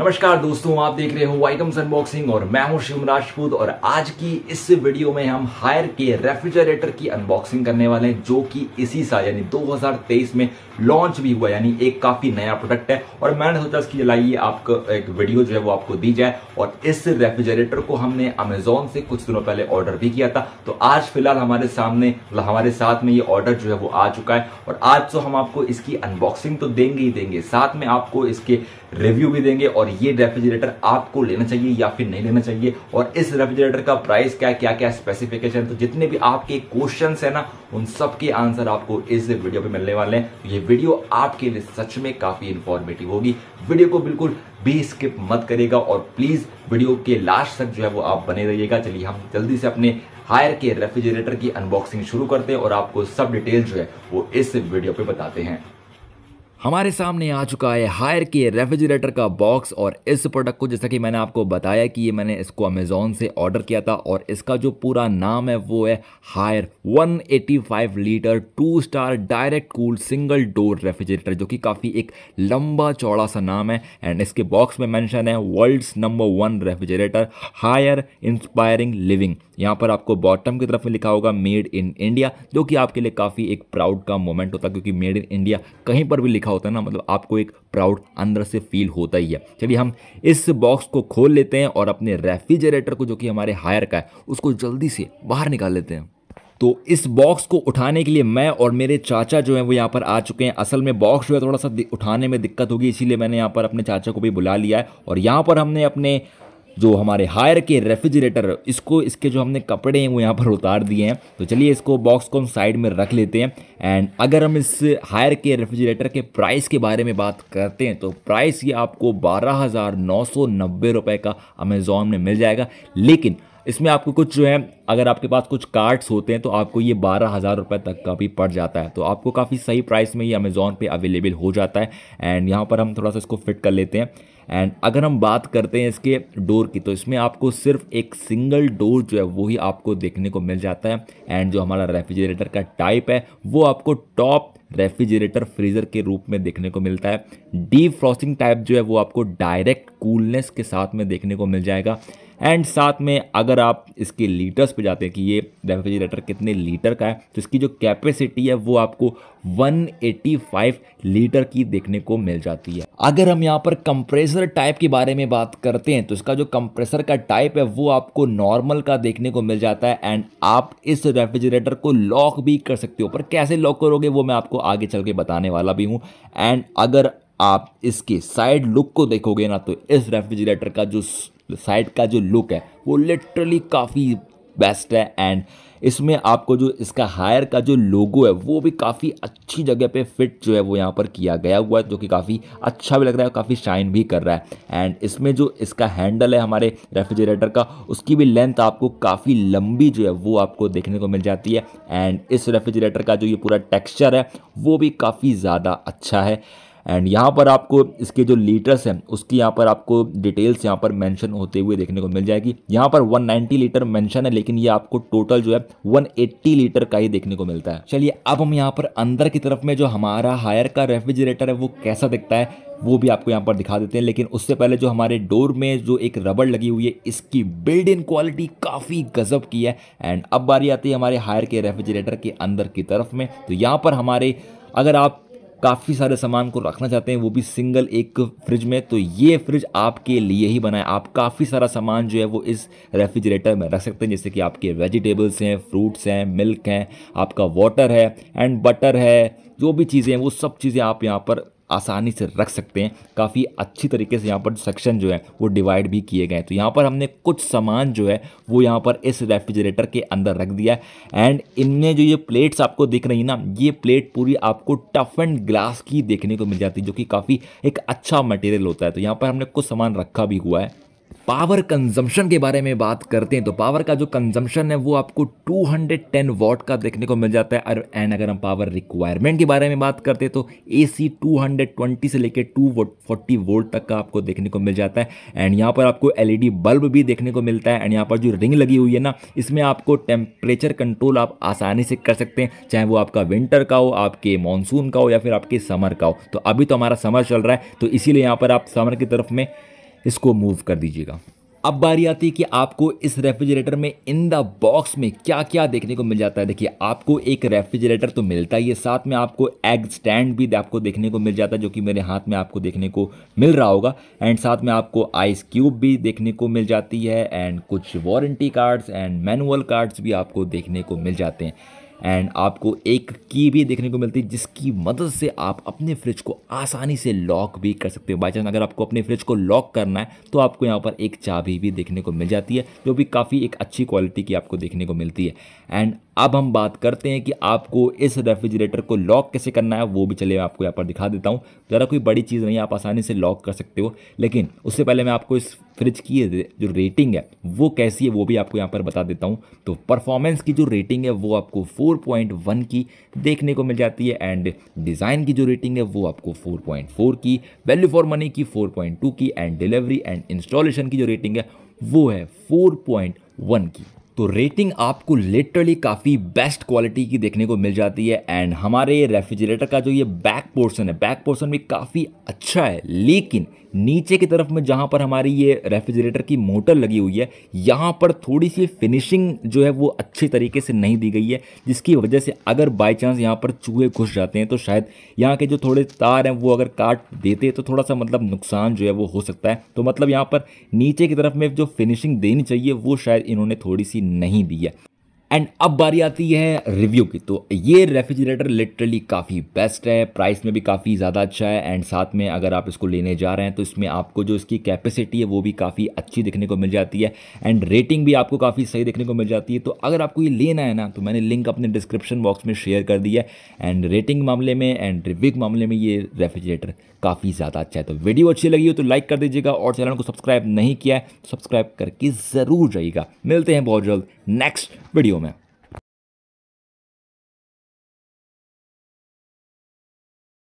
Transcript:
नमस्कार दोस्तों आप देख रहे हो आइटम्स अनबॉक्सिंग और मैं हूं शिवम राजपूत और आज की इस वीडियो में हम हायर के रेफ्रिजरेटर की अनबॉक्सिंग करने वाले हैं जो कि इसी साल यानी 2023 में लॉन्च भी हुआ यानी एक काफी नया प्रोडक्ट है और मैंने सोचा इसकी लाइए आपको एक वीडियो जो है वो आपको दी जाए और इस रेफ्रिजरेटर को हमने अमेजोन से कुछ दिनों पहले ऑर्डर भी किया था तो आज फिलहाल हमारे सामने मतलब हमारे साथ में ये ऑर्डर जो है वो आ चुका है और आज तो हम आपको इसकी अनबॉक्सिंग तो देंगे ही देंगे साथ में आपको इसके रिव्यू भी देंगे और और ये रेफ्रिजरेटर आपको लेना चाहिए या फिर नहीं लेना चाहिए और इस रेफ्रिजरेटर का प्राइस क्या क्या क्या स्पेसिफिकेशन तो जितने भी आपके क्वेश्चन है ना उन सबके आंसर आपको इस वीडियो पे मिलने वाले हैं तो ये वीडियो आपके लिए सच में काफी इंफॉर्मेटिव होगी वीडियो को बिल्कुल भी स्किप मत करेगा और प्लीज वीडियो के लास्ट तक जो है वो आप बने रहिएगा चलिए हम जल्दी से अपने हायर के रेफ्रिजरेटर की अनबॉक्सिंग शुरू करते हैं और आपको सब डिटेल जो है वो इस वीडियो पे बताते हैं हमारे सामने आ चुका है हायर के रेफ्रिजरेटर का बॉक्स और इस प्रोडक्ट को जैसा कि मैंने आपको बताया कि ये मैंने इसको अमेज़ोन से ऑर्डर किया था और इसका जो पूरा नाम है वो है Haier 185 litre two star direct cool single door refrigerator जो कि काफ़ी एक लंबा चौड़ा सा नाम है एंड इसके बॉक्स में मैंशन है world's number one refrigerator Haier inspiring living यहाँ पर आपको बॉटम की तरफ में लिखा होगा मेड इन इंडिया जो कि आपके लिए काफ़ी एक प्राउड का मोमेंट होता है क्योंकि मेड इन इंडिया कहीं पर भी लिखा लिखा होता है ना मतलब आपको एक प्राउड अंदर से फील होता ही है चलिए हम इस बॉक्स को खोल लेते हैं और अपने रेफ्रिजरेटर को जो कि हमारे हायर का है उसको जल्दी से बाहर निकाल लेते हैं तो इस बॉक्स को उठाने के लिए मैं और मेरे चाचा जो हैं वो यहाँ पर आ चुके हैं असल में बॉक्स जो है थोड़ा सा उठाने में दिक्कत होगी इसीलिए मैंने यहाँ पर अपने चाचा को भी बुला लिया है और यहाँ पर हमने अपने जो हमारे हायर के रेफ्रिजरेटर इसको इसके जो हमने कपड़े हैं वो यहाँ पर उतार दिए हैं तो चलिए इसको बॉक्स को हम साइड में रख लेते हैं एंड अगर हम इस हायर के रेफ्रिजरेटर के प्राइस के बारे में बात करते हैं तो प्राइस ये आपको बारह हज़ार नौ सौ नब्बे रुपये का अमेज़ोन में मिल जाएगा लेकिन इसमें आपको कुछ जो है अगर आपके पास कुछ कार्ड्स होते हैं तो आपको ये बारह हज़ार रुपये तक का भी पड़ जाता है तो आपको काफ़ी सही प्राइस में ये अमेज़ोन पे अवेलेबल हो जाता है एंड यहाँ पर हम थोड़ा सा इसको फिट कर लेते हैं एंड अगर हम बात करते हैं इसके डोर की तो इसमें आपको सिर्फ एक सिंगल डोर जो है वो ही आपको देखने को मिल जाता है एंड जो हमारा रेफ्रिजरेटर का टाइप है वो आपको टॉप रेफ्रिजरेटर फ्रीज़र के रूप में देखने को मिलता है डीप फ्रॉसिंग टाइप जो है वो आपको डायरेक्ट कूलनेस के साथ में देखने को मिल जाएगा एंड साथ में अगर आप इसके लीटर्स पे जाते हैं कि ये रेफ्रिजरेटर कितने लीटर का है तो इसकी जो कैपेसिटी है वो आपको 185 लीटर की देखने को मिल जाती है अगर हम यहाँ पर कंप्रेसर टाइप के बारे में बात करते हैं तो इसका जो कंप्रेसर का टाइप है वो आपको नॉर्मल का देखने को मिल जाता है एंड आप इस रेफ्रिजरेटर को लॉक भी कर सकते हो पर कैसे लॉक करोगे वो मैं आपको आगे चल के बताने वाला भी हूँ एंड अगर आप इसके साइड लुक को देखोगे ना तो इस रेफ्रिजरेटर का जो साइड का जो लुक है वो लिटरली काफ़ी बेस्ट है एंड इसमें आपको जो इसका हायर का जो लोगो है वो भी काफ़ी अच्छी जगह पे फिट जो है वो यहाँ पर किया गया हुआ है जो कि काफ़ी अच्छा भी लग रहा है काफ़ी शाइन भी कर रहा है एंड इसमें जो इसका हैंडल है हमारे रेफ्रिजरेटर का उसकी भी लेंथ आपको काफ़ी लंबी जो है वो आपको देखने को मिल जाती है एंड इस रेफ्रिजरेटर का जो ये पूरा टेक्स्चर है वो भी काफ़ी ज़्यादा अच्छा है एंड यहाँ पर आपको इसके जो लीटर्स हैं उसकी यहाँ पर आपको डिटेल्स यहाँ पर मैंशन होते हुए देखने को मिल जाएगी यहाँ पर 190 लीटर मैंशन है लेकिन ये आपको टोटल जो है 180 लीटर का ही देखने को मिलता है चलिए अब हम यहाँ पर अंदर की तरफ में जो हमारा हायर का रेफ्रिजरेटर है वो कैसा दिखता है वो भी आपको यहाँ पर दिखा देते हैं लेकिन उससे पहले जो हमारे डोर में जो एक रबड़ लगी हुई है इसकी बिल्ड इन क्वालिटी काफ़ी गजब की है एंड अब बारी आती है हमारे हायर के रेफ्रिजरेटर के अंदर की तरफ में तो यहाँ पर हमारे अगर आप काफ़ी सारे सामान को रखना चाहते हैं वो भी सिंगल एक फ्रिज में तो ये फ्रिज आपके लिए ही बनाए आप काफ़ी सारा सामान जो है वो इस रेफ्रिजरेटर में रख सकते हैं जैसे कि आपके वेजिटेबल्स हैं फ्रूट्स हैं मिल्क हैं आपका वाटर है एंड बटर है जो भी चीज़ें हैं वो सब चीज़ें आप यहाँ पर आसानी से रख सकते हैं काफ़ी अच्छी तरीके से यहाँ पर सेक्शन जो है वो डिवाइड भी किए गए तो यहाँ पर हमने कुछ सामान जो है वो यहाँ पर इस रेफ्रिजरेटर के अंदर रख दिया है एंड इनमें जो ये प्लेट्स आपको दिख रही ना ये प्लेट पूरी आपको टफ एंड ग्लास की देखने को मिल जाती है जो कि काफ़ी एक अच्छा मटेरियल होता है तो यहाँ पर हमने कुछ सामान रखा भी हुआ है पावर कंजम्पशन के बारे में बात करते हैं तो पावर का जो कंजम्पशन है वो आपको 210 वॉट का देखने को मिल जाता है एंड अगर हम पावर रिक्वायरमेंट के बारे में बात करते हैं तो एसी 220 से लेकर 240 वोल्ट तक का आपको देखने को मिल जाता है एंड यहाँ पर आपको एलईडी बल्ब e भी देखने को मिलता है एंड यहाँ पर जो रिंग लगी हुई है ना इसमें आपको टेम्परेचर कंट्रोल आप आसानी से कर सकते हैं चाहे वो आपका विंटर का हो आपके मानसून का हो या फिर आपके समर का हो तो अभी तो हमारा समर चल रहा है तो इसीलिए यहाँ पर आप समर की तरफ में इसको मूव कर दीजिएगा अब बारी आती है कि आपको इस रेफ्रिजरेटर में इन द बॉक्स में क्या क्या देखने को मिल जाता है देखिए आपको एक रेफ्रिजरेटर तो मिलता ही है साथ में आपको एग स्टैंड भी आपको देखने को मिल जाता है जो कि मेरे हाथ में आपको देखने को मिल रहा होगा एंड साथ में आपको आइस क्यूब भी देखने को मिल जाती है एंड कुछ warranty cards and manual cards भी आपको देखने को मिल जाते हैं एंड आपको एक की भी देखने को मिलती है जिसकी मदद से आप अपने फ्रिज को आसानी से लॉक भी कर सकते हो बाई चांस अगर आपको अपने फ्रिज को लॉक करना है तो आपको यहाँ पर एक चाबी भी देखने को मिल जाती है जो भी काफ़ी एक अच्छी क्वालिटी की आपको देखने को मिलती है एंड अब हम बात करते हैं कि आपको इस रेफ्रिजरेटर को लॉक कैसे करना है वो भी चले मैं आपको यहाँ पर दिखा देता हूँ ज़रा कोई बड़ी चीज़ नहीं आप आसानी से लॉक कर सकते हो लेकिन उससे पहले मैं आपको इस फ्रिज की जो रेटिंग है वो कैसी है वो भी आपको यहाँ पर बता देता हूँ तो परफॉर्मेंस की जो रेटिंग है वो आपको 4.1 की देखने को मिल जाती है एंड डिज़ाइन की जो रेटिंग है वो आपको 4.4 की वैल्यू फॉर मनी की 4.2 की एंड डिलीवरी एंड इंस्टॉलेशन की जो रेटिंग है वो है 4.1 की तो रेटिंग आपको लिटरली काफ़ी बेस्ट क्वालिटी की देखने को मिल जाती है एंड हमारे रेफ्रिजरेटर का जो ये बैक पोर्शन है बैक पोर्शन भी काफ़ी अच्छा है लेकिन नीचे की तरफ में जहाँ पर हमारी ये रेफ्रिजरेटर की मोटर लगी हुई है यहाँ पर थोड़ी सी फिनिशिंग जो है वो अच्छे तरीके से नहीं दी गई है जिसकी वजह से अगर बाई चांस यहाँ पर चूहे घुस जाते हैं तो शायद यहाँ के जो थोड़े तार हैं वो अगर काट देते तो थोड़ा सा मतलब नुकसान जो है वो हो सकता है तो मतलब यहाँ पर नीचे की तरफ में जो फिनिशिंग देनी चाहिए वो शायद इन्होंने थोड़ी सी नहीं दी है एंड अब बारी आती है रिव्यू की तो ये रेफ्रिजरेटर लिटरली काफ़ी बेस्ट है प्राइस में भी काफ़ी ज़्यादा अच्छा है एंड साथ में अगर आप इसको लेने जा रहे हैं तो इसमें आपको जो इसकी कैपेसिटी है वो भी काफ़ी अच्छी दिखने को मिल जाती है एंड रेटिंग भी आपको काफ़ी सही देखने को मिल जाती है तो अगर आपको ये लेना है ना तो मैंने लिंक अपने डिस्क्रिप्शन बॉक्स में शेयर कर दिया है एंड रेटिंग मामले में एंड रिव्यू मामले में ये रेफ्रिजरेटर काफ़ी ज़्यादा अच्छा है तो वीडियो अच्छी लगी हो तो लाइक कर दीजिएगा और चैनल को सब्सक्राइब नहीं किया है तो सब्सक्राइब करके ज़रूर जाइएगा मिलते हैं बहुत जल्द नेक्स्ट वीडियो में